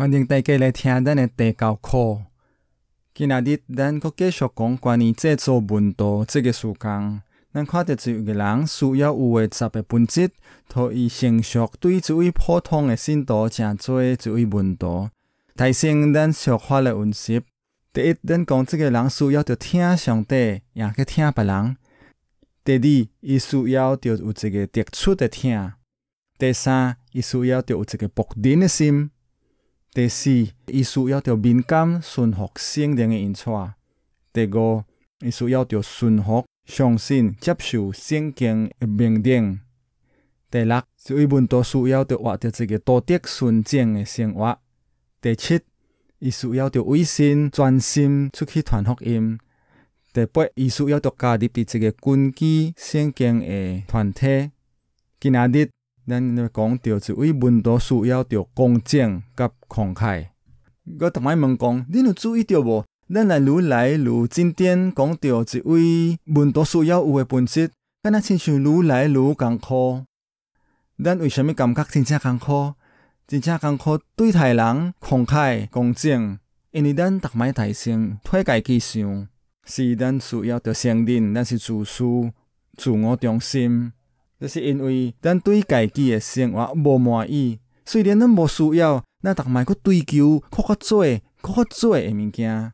วันนี้ได้กเลยที่ดันเตะเก่าคอกินาดิดดันก็เกี่ยวกับกวนี้เจ้าบุญโตจึงสุขังนั่นคือจะอยู่กลางสุยาอุเอซาเปปุนจิตทว่าสิ่งศักดิ์สิทธิ์พอทองสินโตจะช่วยสิทธิ์บุญโตแต่สิ่งดันสุขวัลอุนสิบเด็ดดันกงจึงกลางสุยาจะที่上帝อยากที่เ人第二，伊需要就ี一个特殊จ听；第三，伊需要就有一个น定的心。第四，伊需要着敏感、顺服圣灵的引带；第五，伊需要着顺服、相信、接受圣经的命令。第六，一位门都需要着活着一个道德纯正的生活。第七，伊需要着微信专心出去传福音。第八，伊需要着加入伫一个根基、圣经的团体。今日，咱在讲到一位文道需要着公正甲慷慨，我逐摆问讲，恁有注意着无？咱来愈来愈精简讲到一位文道需要有诶本质，敢若亲像愈来愈艰苦。咱为虾米感觉真正艰苦？真正艰苦对待人慷慨公正，因为咱逐摆大声替家己想，是咱需要着承认咱是自私、自我中心。就是因为咱对家己诶生活无满意，虽然咱无需要，咱逐摆去追求搁较济、搁较济诶物件，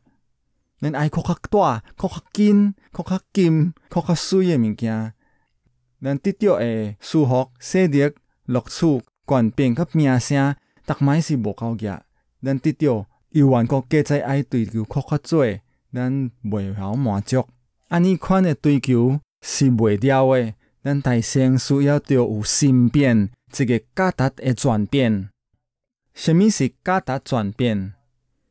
咱爱搁较大、搁较紧、搁较金、搁较水诶物件，咱得到诶舒服、细腻、乐趣、改变、甲名声，逐摆是无够额，咱得到又还搁加再爱追求搁较济，咱未晓满足，安尼款诶追求是未了诶。咱大生需要着有身变，一个价值诶转变。虾米是价值转变？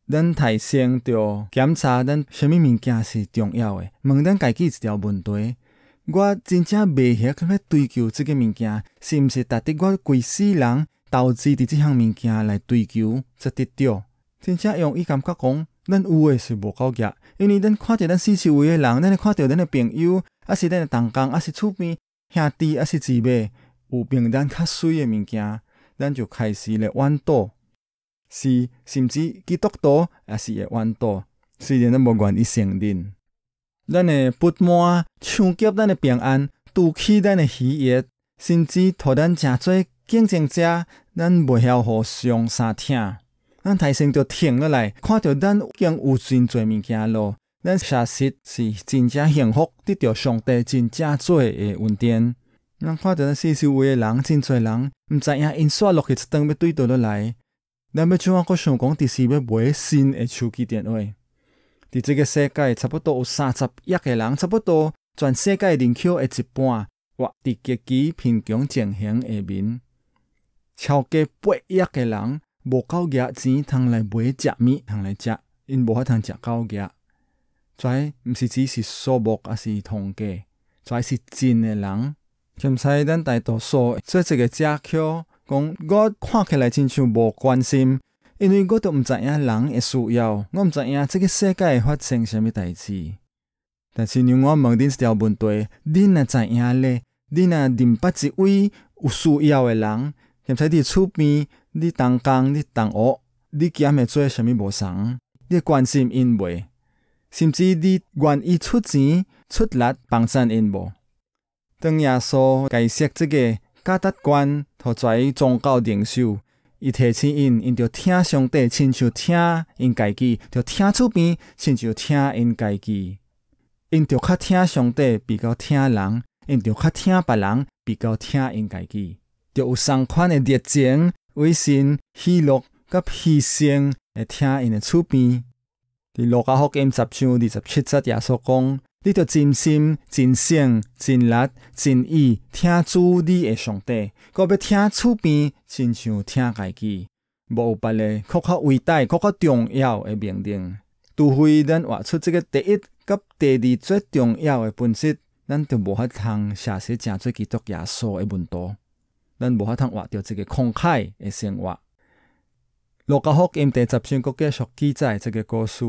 咱大生着检查咱虾米物件是重要诶。问咱家己一条问题：我真正未晓去追求即个物件，是毋是值得我贵世人投资伫即项物件来追求，则得着？真正用伊感觉讲，咱有诶是无够额，因为咱看到咱四周围诶人，咱会看到咱诶朋友，还是咱诶同工，还是厝边。兄弟也是姊妹，有比咱较水诶物件，咱就开始咧弯倒，是甚至基督徒也是会弯倒，虽然咱无愿意承认，咱诶不满、抢劫咱诶平安、赌忌咱诶喜悦，甚至互咱诚侪竞争者，咱未晓互相三听，咱台神就停落来，看到咱已经有真侪物件咯。咱确实是真正幸福，得到上帝真正做诶恩典。咱看到咱世周上诶人真侪人，毋知影因刷落去一顿要对倒落来。咱要怎啊？搁想讲伫时要买新诶手机电话？伫即个世界，差不多有三十亿诶人，差不多全世界人口诶一半，活伫极其贫穷情形下面。超过八亿诶人无够钱通来买食物通来食，因无法通食够食。跩毋是只是数目，而是统计，跩是真诶人。现在咱大多数做一个借口，讲我看起来真像无关心，因为我都毋知影人诶需要，我毋知影即个世界会发生啥物代志。但是让我问恁一条问题：恁若知影咧？恁若认捌一位有需要诶人，现在伫厝边，你同工、你同学，你咸会做啥物无相？你关心因袂？甚至你愿意出钱出力帮助因无？当耶稣解释这个价值观，互在宗教领袖，伊提醒因，因着听上帝，亲像听因家己；着听厝边，亲像听因家己。因着较听上帝比较听人，因着较听别人比较听因家己，着有相款的热情、威信、喜乐甲牺牲来听因的厝边。在《罗家福音》十章二十七节耶稣讲：，你要尽心、尽性、尽力、尽意听主你的上帝，我要听厝边，亲像听家己，无别嘅更加伟大、更加重要诶命令。除非咱活出这个第一甲第二最重要诶本质，咱就无法通诚实正做基督耶稣诶门徒，咱无法通活到即个慷慨诶生活。罗加福音第十三国继续记载一个故事，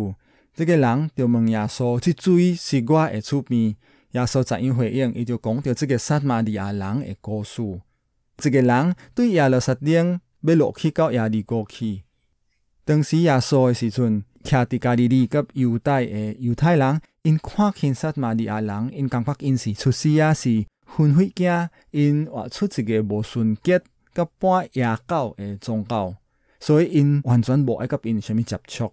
这个人就问耶稣：即水是我的厝边？耶稣怎样回应？伊就讲到这个撒玛利亚人嘅故事。一个人对耶路撒冷要落去到耶利锅去，当时耶稣嘅时阵，倚伫家己利甲犹太的犹太人因看见撒玛利亚人，因感觉因是出世啊，是混血仔，因画出一个无纯洁、甲半野狗嘅宗教。所以，因完全无爱甲因虾米接触。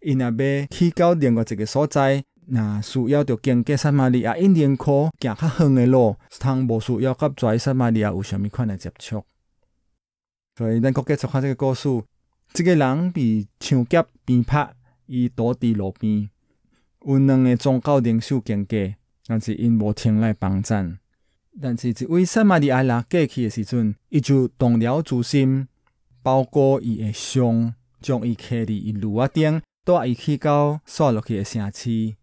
因阿爸去到另外一个所在，那需要著经过撒玛利，也因宁可行较远诶路，通无需要甲跩撒玛利有虾米款诶接触。所以，咱国继续看即个故事。即个人被抢劫、被拍，伊倒伫路边，有两个宗教领袖经过，但是因无前来帮衬。但是，一位撒玛利亚人过去诶时阵，伊就动了自心，包裹伊的伤，将伊开伫伊路啊顶，带伊去到散落去的城市。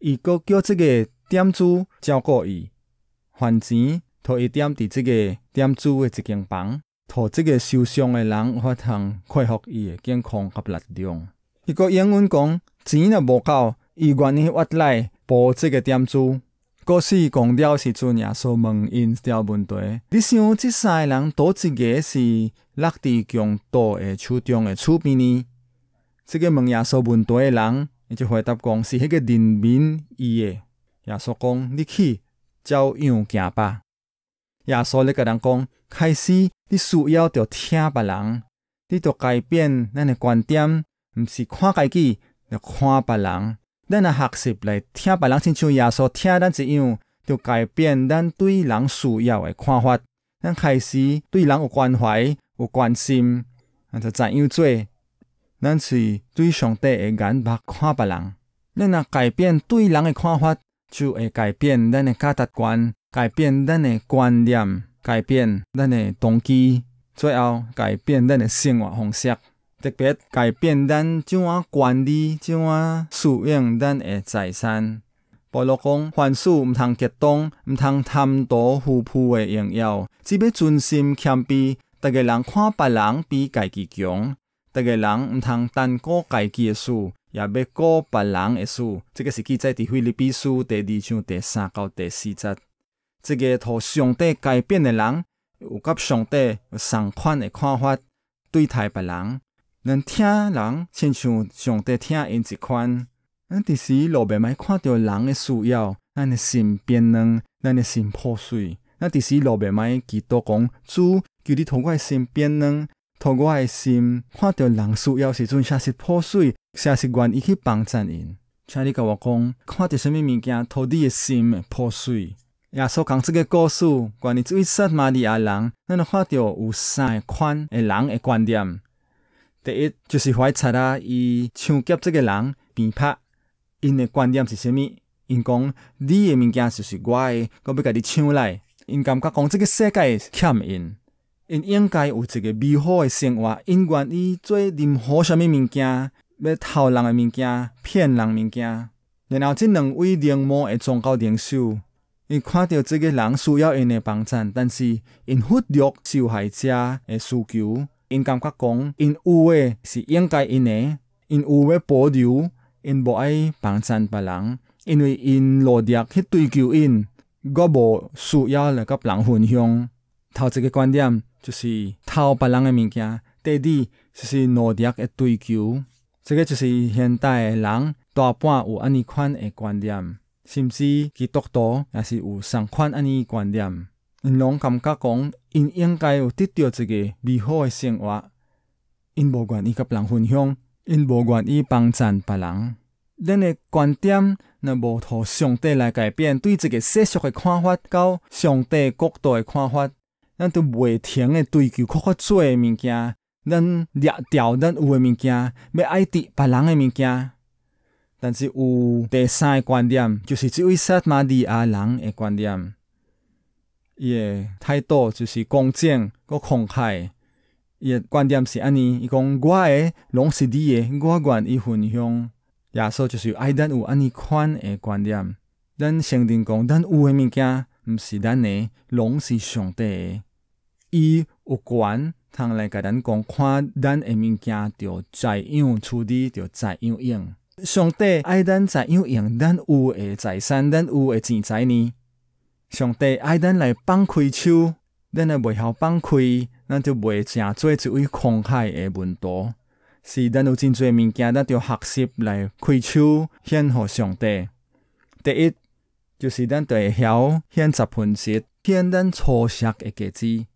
伊阁叫这个店主照顾伊，还钱，托伊住伫这个店主的一间房，托这个受伤的人法通恢复伊的健康和力量。伊阁英文讲钱若无够，伊愿意挖来补这个店主。各是讲了时阵，耶稣问因一条问题，你想即三个人，倒一个是拉第强多的手中的处边呢？这个问耶稣问题的人，伊就回答讲，是迄个人民伊的。耶稣讲，你去照样行吧。耶稣咧甲人讲，开始你需要着听别人，你着改变咱的观点，毋是看家己，着看别人。咱啊，学习来听别人，亲像耶稣听咱一样，就改变咱对人需要的看法。咱开始对人有关怀、有关心，啊，就怎样做？咱是对上帝的眼目看别人。咱若改变对人的看法，就会改变咱的价值观，改变咱的观念，改变咱的动机，最后改变咱的生活方式。特别改变咱怎啊管理、怎啊使用咱诶财产，保罗讲凡事毋通激动、毋通贪图富富诶荣耀，只要存心谦卑。逐个人看别人比家己强，逐个人毋通单顾家己嘅事，也要顾别人嘅事。即个是记载伫《腓立比书》第二章第三到第四节。呢个互上帝改变嘅人，有甲上帝相款嘅看法对待别人。咱听人亲像上帝听因一款，咱伫时路未歹看到人诶需要，咱诶心变软，咱诶心破碎。咱伫时路未歹祈祷讲主，求你托我诶心变软，托我诶心看到人需要时阵，诚实破碎，诚实愿意去帮助因。请你甲我讲，看到虾米物件，托你诶心破碎？耶稣讲即个故事关于一位撒玛利亚人，咱著看到有三款诶人诶观点。第一就是怀贼啊！伊抢劫即个人，便拍。因诶观点是甚物？因讲你诶物件就是我诶，我要甲你抢来。因感觉讲即个世界欠因，因应该有一个美好诶生活，因愿意做任何甚物物件，要偷人诶物件，骗人物件。然后即两位良模会撞到联手，因看到即个人需要因诶帮助，但是因忽略受害者诶需求。因感觉讲因有诶是应该因诶因有要保留因无爱帮衬别人因为因努力去追求因我无需要来甲别人分享头一个观点就是偷别人诶物件第二就是努力诶追求这个就是现代诶人大半有安尼款诶观点甚至基督徒也是有相款安尼观点因拢感觉讲，因应该有得到一个美好诶生活。因无愿意甲人分享，因无愿意帮助别人。咱诶观点若无互上帝来改变，对一个世俗诶看法，到上帝国度诶看法，咱都袂停诶追求较较济诶物件，咱掠掉咱有诶物件，要爱得别人诶物件。但是有第三个观点，就是即位撒玛利亚人诶观点。伊诶态度就是公正，搁慷慨。伊诶观点是安尼，伊讲我诶拢是你诶，我愿意分享。耶稣就是爱，咱有安尼款诶观点。咱承认讲，咱有诶物件毋是咱诶，拢是上帝。诶。伊有权通来甲咱讲，看咱诶物件着怎样处理，着怎样用。上帝爱咱怎样用，咱有诶财产，咱有诶钱财呢？上帝爱咱来放开手，咱也袂晓放开，咱就袂正做一位慷慨诶门徒。是咱有真侪物件咱着学习来开手献互上帝。第一，就是咱着会晓献十分之一，献咱初食诶价值。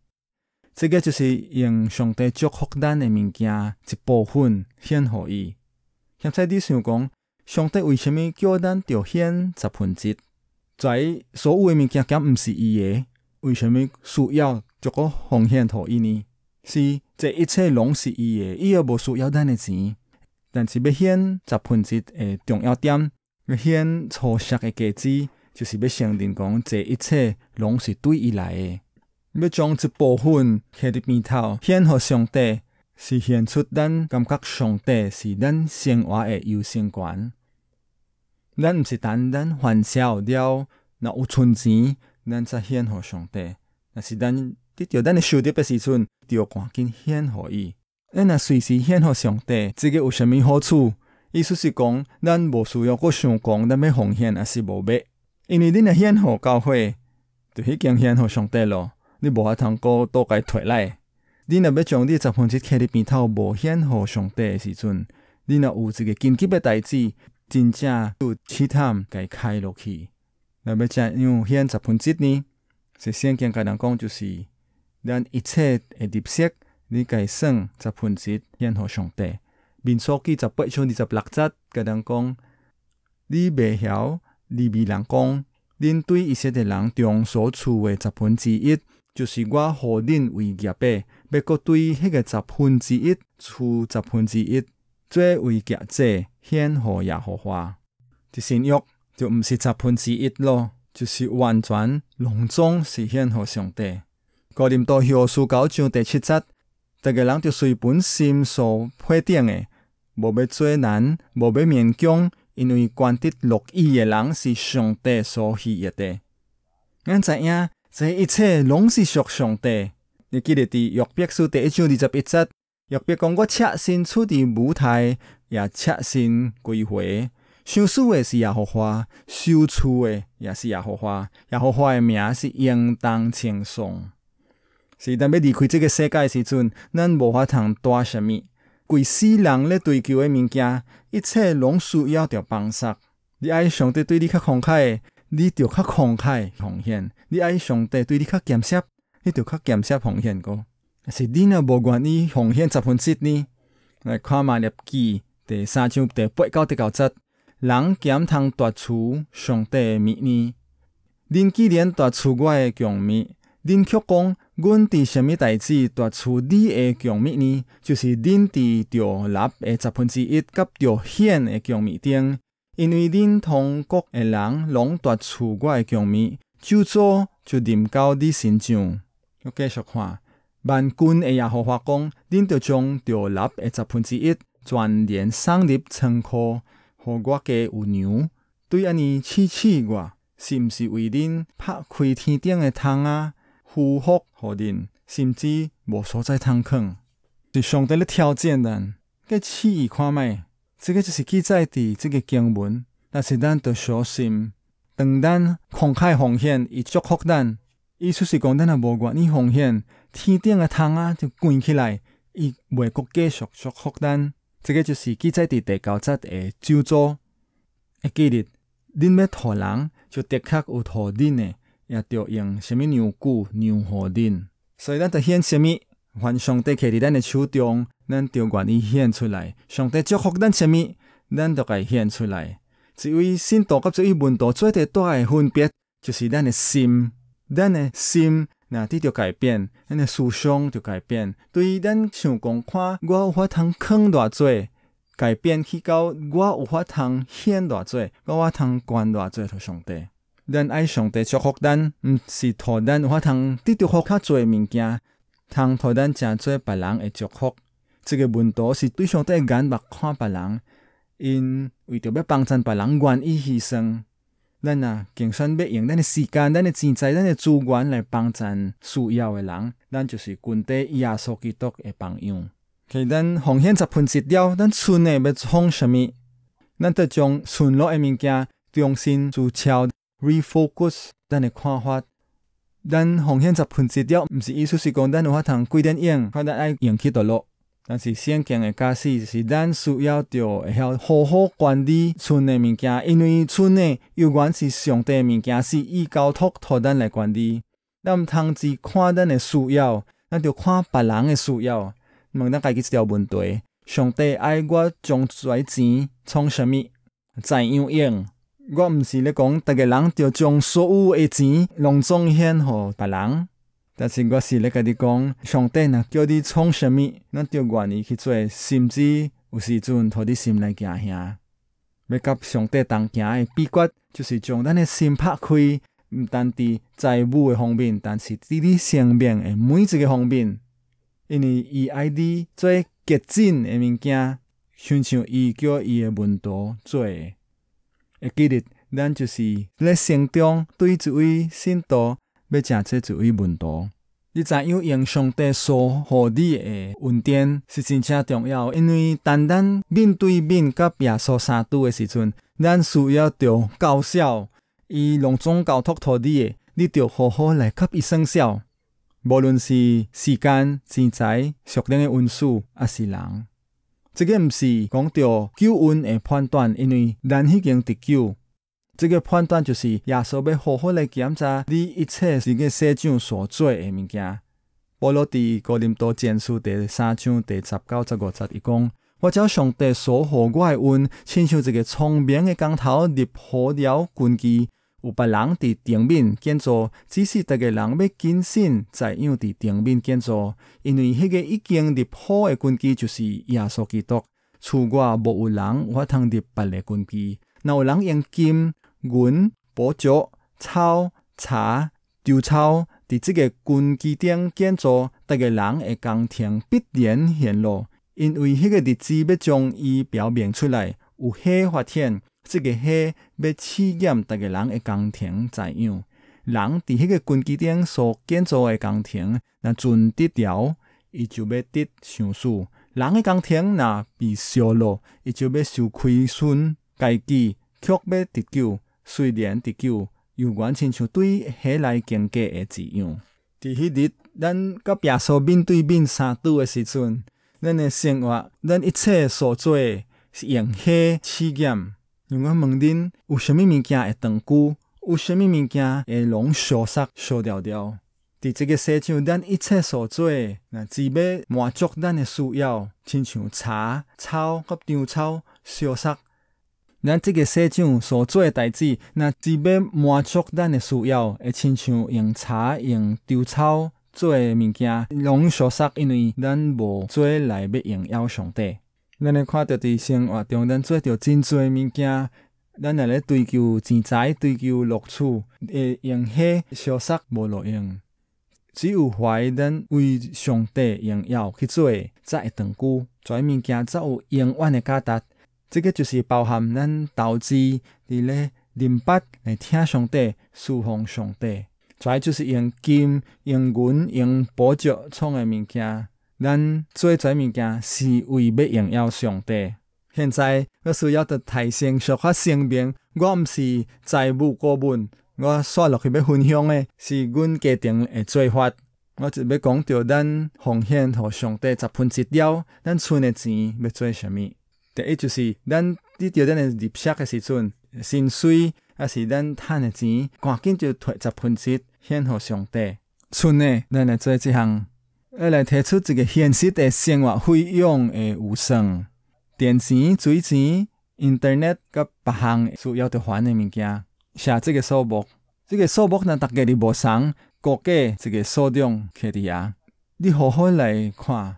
即个就是用上帝祝福咱诶物件一部分献互伊。现在你想讲，上帝为虾物叫咱着献十分之一？在所有的物件，皆毋是伊的，为什物需要这个奉献给伊呢？是这一切拢是伊的，伊也无需要咱的钱。但是要显十分之的重要点，要显初实的价值，就是要承认讲，这一切拢是对伊来的。要将一部分放伫边头，献给上帝，是献出咱感觉上帝是咱生活的优先权。咱毋是单单还小了，若有存钱，咱才献互上帝。若是咱得到咱诶收入诶时阵，就要赶紧献互伊。咱若随时献互上帝，这个有啥物好处？意思是讲，咱无需要阁想讲，咱要奉献抑是无要？因为恁若献互教会，就已经献互上帝咯。你无法通过倒改摕来。恁若要将你十分之七的边头无献互上帝诶时阵，恁若有一个紧急诶代志，真正有其探该开落去，要怎样用十分之一。首先先该当讲就是咱一切的得失，你该算十分之一，任何上帝。面数起十八乘二十六节，甲人讲，你袂晓二未人讲，恁对一些的人中所处的十分之一，就是我互恁为业的，要搁对迄个十分之一处十分之一。做为杰作，献乎也荷花，伫神约就毋是十分之一咯，就是完全隆重是献乎上帝。高林多启示九章第七节，逐个人著随本心所配定的，无要做难，无要勉强，因为关得乐意的人是上帝所喜悦的。咱知影，这一切拢是属上帝。你记得第约篇书第一章二十一节。若别讲，我赤身出伫舞台，也赤身归回。收输的是野火花，收厝的也是野火花。野火花的名是应当称颂。是但要离开这个世界时阵，咱无法通带啥物，贵世人咧追求的物件，一切拢需要着放下。你爱上帝对你较慷慨，你就较慷慨奉献；你爱上帝对你较俭啬，你就较俭啬奉献个。是恁若无愿意奉献十分之一，来看嘛，列记第三章第八到第九节，人咸通夺出上帝的秘密。恁既然夺出我的强面，恁却讲阮伫什么代志夺出你的强面呢？就是恁伫着立的十分之一，甲着献的强面顶，因为恁同国的人拢夺出我的强面，就早就临到你身上。要继续看。万军个也和我讲，恁着将着立诶十分之一，全然送入仓库，互我有粮。对安尼赐赐我，是毋是为恁拍开天顶诶窗啊？呼福互恁，甚至无所在通炕，是上帝咧挑战咱，计试伊看觅。即个就是记载伫即个经文，但是咱着小心，当咱慷慨奉献伊祝福咱，意思是讲咱若无愿意奉献。天顶诶窗啊，就关起来，伊袂阁继续祝福咱。即个就是记载伫第九节诶咒诅。诶，记咧，恁要讨人，就的确有互恁诶，也着用什么牛骨、牛河恁。所以咱着献什么，还上帝开伫咱诶手中，咱着愿意献出来。上帝祝福咱什么，咱甲该献出来。一位信徒甲一位门徒做第大诶分别，就是咱诶心，咱诶心。那滴就改变，咱个思想就改变。对于咱想讲看，我有法通坑偌济改变去到，我有法通献偌济，我有法通捐偌济互上帝。咱爱上帝祝福咱，毋是互咱有法通得到福较济物件，通互咱诚济别人的祝福。即个问题是，对上帝眼目看别人，因为着要帮衬别人，愿意牺牲。咱啊，就算要用咱的时间、咱的钱财、咱的资源来帮助需要的人，咱就是近代耶稣基督的榜样。其咱奉献十分之六，咱村内要创什么？咱得将村落的物件重新聚焦、refocus 咱的看法。咱奉献十分之六，唔是意思说讲咱无法通贵点用，或者爱用去多落。但是，先前提示是，咱需要着会晓好好管理村的物件，因为村的尤原是上帝的物件，是伊交托托咱来管理。咱毋通只看咱的需要，咱着看别人的需求。问咱家己一条问题：上帝爱我，将遮钱创啥物？怎样用？我毋是咧讲，逐个人着将所有的钱拢贡献互别人。但是我是咧甲你讲，上帝若叫你创什物，咱就愿意去做。甚至有时阵，托你心来行下，要甲上帝同行诶秘诀，就是将咱诶心拍开，毋单伫财务诶方面，但是伫你生命诶每一个方面，因为伊爱你做洁净诶物件，亲像伊叫伊诶门徒做诶，会记得咱就是咧成长对一位信徒。要食决这一问题，你知影用上帝所护你的恩典是真正重要，因为单单面对面甲耶稣相拄的时阵，咱需要着高效。伊隆重交托托你，你着好好来甲伊生效。无论是时间、钱财、熟龄的恩书，还是人，这个毋是讲着救恩的判断，因为咱已经得救。这个判断就是，耶稣要好好来检查你一切曾经写上所做诶物件。保罗伫哥林多前书第三章第十九十五十一讲：，我照上帝所予我诶恩，亲像一个聪明诶工头，立好了根基，有别人伫顶面建造，只是逐个人要谨慎怎样伫顶面建造，因为迄个已经立好诶根基就是耶稣基督。如外无有人，我通入别个根基，若有人用金，云、薄竹、草、茶、稻草，伫即个根基顶建造逐个人的工程必然陷落，因为迄个日子要将伊表明出来，有火发现，即个火要试验逐个人的工程怎样。人伫迄个根基顶所建造的工程若存得条，伊就要得上树；人的工程若被烧落，伊就要受亏损，家己却要得救。虽然地球犹原亲像对火来经过诶字样。在迄日，咱甲耶稣面对面三拄诶时阵，咱诶生活，咱一切所做，是用火试验。如果问恁，有啥物物件会长久？有啥物物件会拢烧失、烧掉掉？伫即个世上，咱一切所做，若只要满足咱诶需要，亲像柴、草、甲稻草烧失。咱这个世上所做诶代志，那只要满足咱诶需要，会亲像用柴、用稻草做诶物件，拢消失，因为咱无做来要荣耀上帝。咱会看到伫生活中，咱做着真侪物件，咱也咧追求钱财、追求乐趣，会用火消失无路用。只有怀咱为上帝荣耀去做，才会长久。遮物件才有永远诶价值。这个就是包含咱投资，伫咧认捌来听上帝、侍奉上帝。遮就是用金、用银、用宝石创诶物件。咱做遮物件是为要荣耀上帝。现在我需要伫提升说较声明，我毋是财务顾问。我刷落去要分享诶是阮家庭诶做法。我就要讲到咱奉献互上帝十分之一，咱存诶钱要做啥物？第一就是，咱伫着咱诶入社诶时阵，薪水，抑是咱趁诶钱，赶紧就摕十分之一献互上帝。剩诶咱来做即项，来提出一个现实诶生活费用诶预算，电钱、水钱、Internet 甲别项需要着还诶物件，写即个数目。这个数目，咱逐家哩无同，估计一个数量放伫下，你好好来看，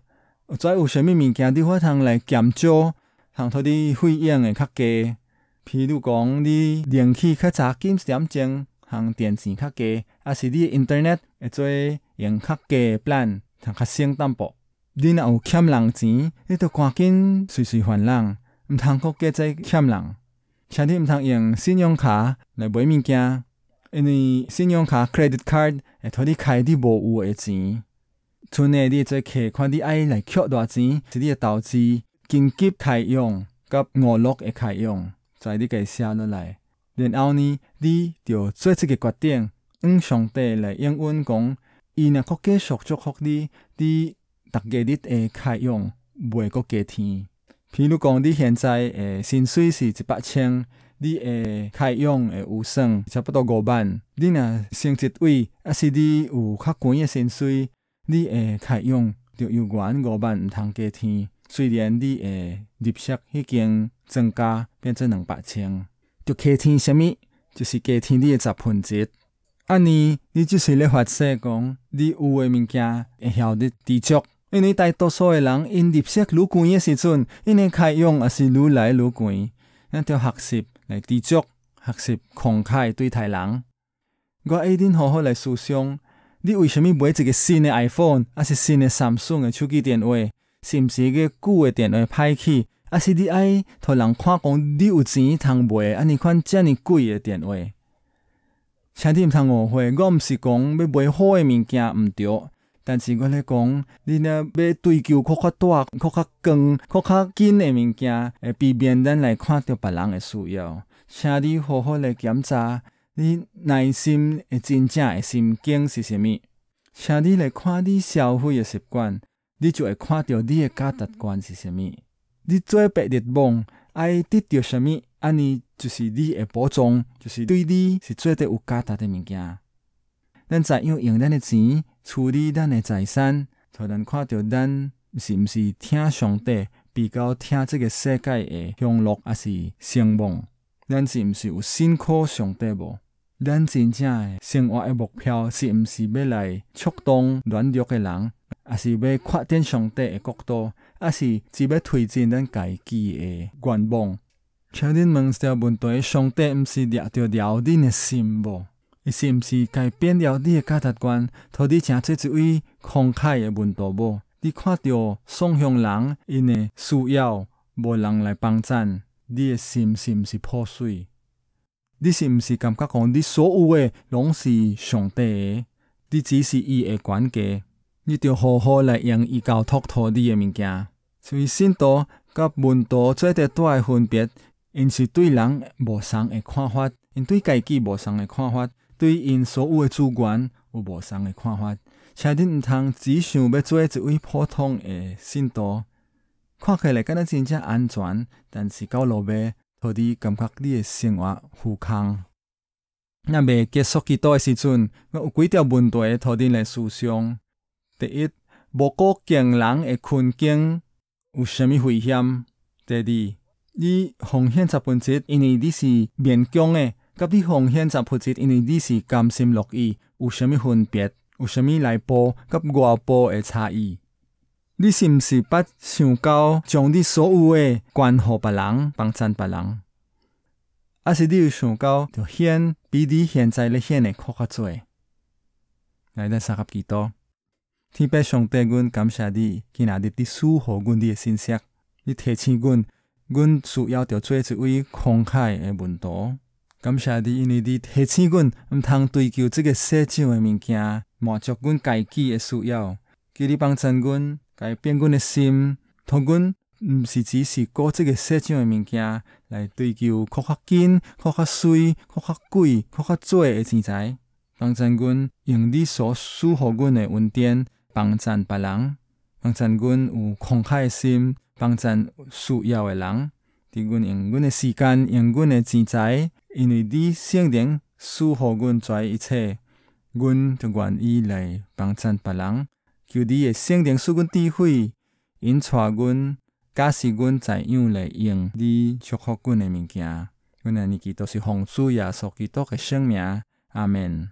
遮有啥物物件，你法通来减少。通托你费用会较低，譬如讲你电器较杂，金点钟，通电池较低，啊是你 Internet 会做用较低 plan，通较省淡薄。你若有欠人钱，你著赶紧随随还人，毋通继续再欠人。请你毋通用信用卡来买物件，因为信用卡 credit card 会托你开你无有的钱，剩诶你做客，看你爱来扣偌钱，是你的投资。紧急开用甲娱乐个开用，在你家写落来，然后呢，你着做出个决定，用上帝来应允讲，伊若国继续祝福你，你逐个日个开用袂个加天。添。譬如讲，你现在诶薪水是一百千，你个开用会有算差不多五万。你若升一位，抑是你有较悬诶薪水，你个开用着又还五万，毋通加添。虽然你诶利息已经增加，变成两百千，要加添虾米？就是加添你诶十分一。安尼，你就是咧发誓讲，你有诶物件会晓得知足。因为大多数诶人，因利息愈高诶时阵，因诶开用也是愈来愈高。咱要学习来知足，学习慷慨对待人。我一定好好来思想，你为虾米买一个新诶 iPhone，还是新诶 Samsung 诶手机电话？是毋是迄个旧的电话歹去，还是你爱度人看讲你有钱通买安尼款遮尔贵的电话？请毋通误会，我毋是讲要买好的物件毋对，但是我咧讲，你若要追求搁较大、搁较光、搁较紧的物件，会避免咱来看到别人诶需要，请你好好来检查你内心、诶真正诶心境是啥物，请你来看你消费诶习惯。你就会看到你的价值观是甚物？你做白日梦爱得到甚物？安尼就是你的保障，就是对你是最值有价值的物件。咱怎样用咱的钱处理咱的财产，互咱看到咱是毋是听上帝，比较听即个世界的享乐，还是向往？咱是毋是有辛苦上帝无？咱真正生活的目标是毋是要来触动软弱的人？也是要扩展上帝诶角度，也是只欲推进咱家己诶愿望。请恁问个问题：上帝毋是掠着了恁诶心无？伊是毋是改变了你诶价值观，互你成做一位慷慨问题徒？你看到送向人因诶需要无人来帮助，你诶心是毋是破碎？你是毋是感觉讲你所有诶拢是上帝诶？你只是伊诶管家？你着好好来用伊交托托你诶物件。随信徒甲文徒最特大诶分别，因是对人无相诶看法，因对家己无相诶看法，对因所有诶主权有无相诶看法。请你毋通只想要做一位普通诶信徒，看起来敢若真正安全，但是到落尾，互你感觉你诶生活富空。若未结束祈祷诶时阵，有几条问题互恁来思想。第一，无顾惊人的困境有甚物危险？第二，你奉献十分之，因为你是勉强的；，甲你奉献十分之，因为你是甘心乐意，有甚物分别？有甚物内部甲外部的差异？你是毋是捌想到将你所有的关乎别人，帮衬别人？还是你有想到著献比你现在咧献的阔较多？来咱三合几多？天父上帝，阮感谢你，今日你赐予阮你诶信息，你提醒我，我需要着做一位慷慨诶门徒。感谢你，因为你提醒我毋通追求这个世上诶物件，满足我家己诶需要。叫你帮助我改变我诶心，同我毋是只是搞这个世上诶物件，来追求更加紧、更加水、更加贵、更加多诶钱财。帮助我用你所赐予阮诶恩典。帮助别人，帮助阮有慷慨的心，帮助需要的人。滴阮用阮的时间，用阮的钱财，因为汝圣灵赐予阮遮一切，阮就愿意来帮助别人。求汝的圣灵赐阮智慧，引带阮，假使阮怎样来用汝祝福阮的物件，阮的年纪都是奉主耶稣基督的圣命。阿门。